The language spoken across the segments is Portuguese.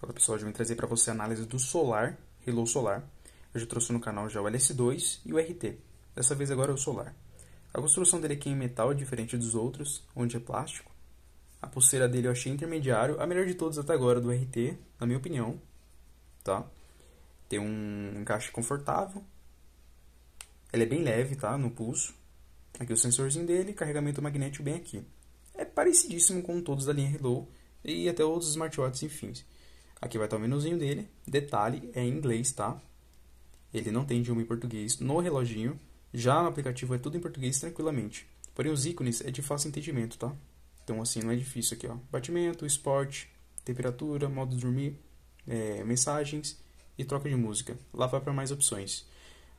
fala pessoal, eu vim trazer para você a análise do solar, Hello Solar. Eu já trouxe no canal já o LS2 e o RT. Dessa vez agora é o solar. A construção dele aqui é em metal, diferente dos outros, onde é plástico. A pulseira dele eu achei intermediário, a melhor de todos até agora do RT, na minha opinião. Tá? Tem um encaixe confortável. Ele é bem leve, tá? No pulso. Aqui o sensorzinho dele, carregamento magnético bem aqui. É parecidíssimo com todos da linha Hello e até outros smartwatches enfim. Aqui vai estar o menuzinho dele. Detalhe, é em inglês, tá? Ele não tem idioma em português no reloginho. Já no aplicativo é tudo em português tranquilamente. Porém, os ícones é de fácil entendimento, tá? Então, assim, não é difícil aqui, ó. Batimento, esporte, temperatura, modo de dormir, é, mensagens e troca de música. Lá vai para mais opções.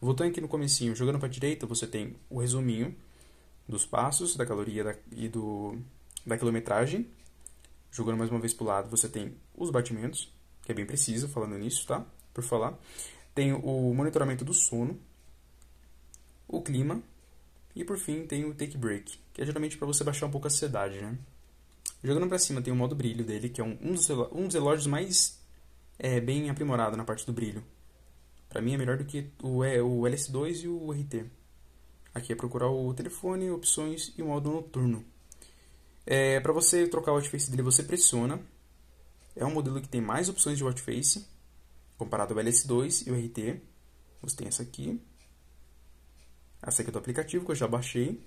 Voltando aqui no comecinho, jogando para a direita, você tem o resuminho dos passos, da caloria da, e do, da quilometragem. Jogando mais uma vez para o lado, você tem os batimentos, que é bem preciso falando nisso, tá? Por falar. Tem o monitoramento do sono, o clima e por fim tem o take break, que é geralmente para você baixar um pouco a ansiedade, né? Jogando para cima tem o modo brilho dele, que é um, um, dos, um dos relógios mais é, bem aprimorado na parte do brilho. Para mim é melhor do que o, é, o LS2 e o RT. Aqui é procurar o telefone, opções e o modo noturno. É, para você trocar o watchface dele, você pressiona. É um modelo que tem mais opções de watchface, comparado ao LS2 e o RT. Você tem essa aqui. Essa aqui é do aplicativo, que eu já baixei.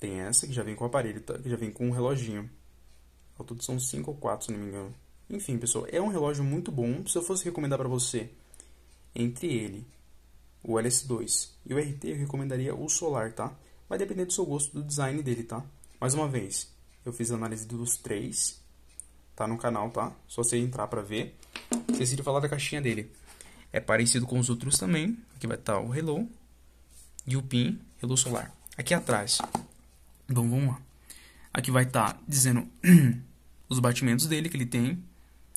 Tem essa, que já vem com o aparelho, que tá? já vem com um reloginho. Ao todo são 5 ou 4, se não me engano. Enfim, pessoal, é um relógio muito bom. Se eu fosse recomendar para você entre ele, o LS2 e o RT, eu recomendaria o Solar, tá? Vai depender do seu gosto do design dele, tá? Mais uma vez, eu fiz a análise dos três. Tá no canal, tá? Só você entrar para ver. Esqueci de falar da caixinha dele. É parecido com os outros também. Aqui vai estar tá o Hello e o PIN Hello Solar. Aqui atrás. Então vamos lá. Aqui vai estar tá dizendo os batimentos dele que ele tem.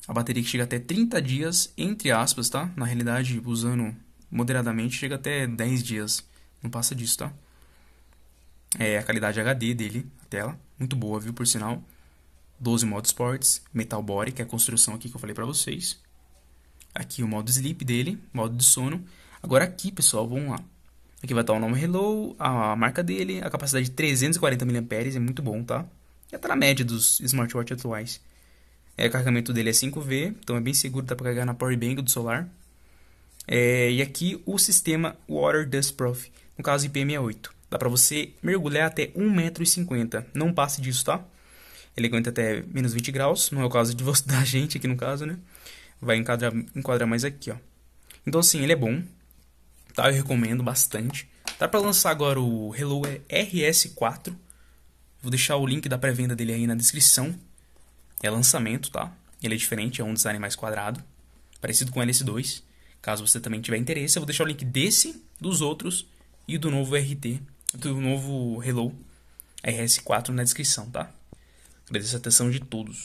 A bateria que chega até 30 dias, entre aspas, tá? Na realidade, usando moderadamente, chega até 10 dias. Não passa disso, tá? É a qualidade HD dele, a tela. Muito boa, viu, por sinal. 12 modos Sports, Metal Body, que é a construção aqui que eu falei para vocês. Aqui o modo Sleep dele, modo de sono. Agora aqui, pessoal, vamos lá. Aqui vai estar o nome Hello, a marca dele, a capacidade de 340 mAh, é muito bom, tá? Já tá na média dos smartwatch atuais. É, o carregamento dele é 5V, então é bem seguro, dá para carregar na power bank do celular. É, e aqui o sistema Water Dust Prof, no caso IP68. Dá para você mergulhar até 1,50m. Não passe disso, tá? Ele aguenta até menos 20 graus. Não é o caso de você, da gente aqui no caso, né? Vai enquadrar, enquadrar mais aqui, ó. Então, assim, ele é bom. Tá? Eu recomendo bastante. Tá para lançar agora o Hello é RS4. Vou deixar o link da pré-venda dele aí na descrição. É lançamento, tá? Ele é diferente, é um design mais quadrado. Parecido com o LS2. Caso você também tiver interesse, eu vou deixar o link desse, dos outros e do novo RT do novo Hello RS4 na descrição, tá? Agradeço a atenção de todos.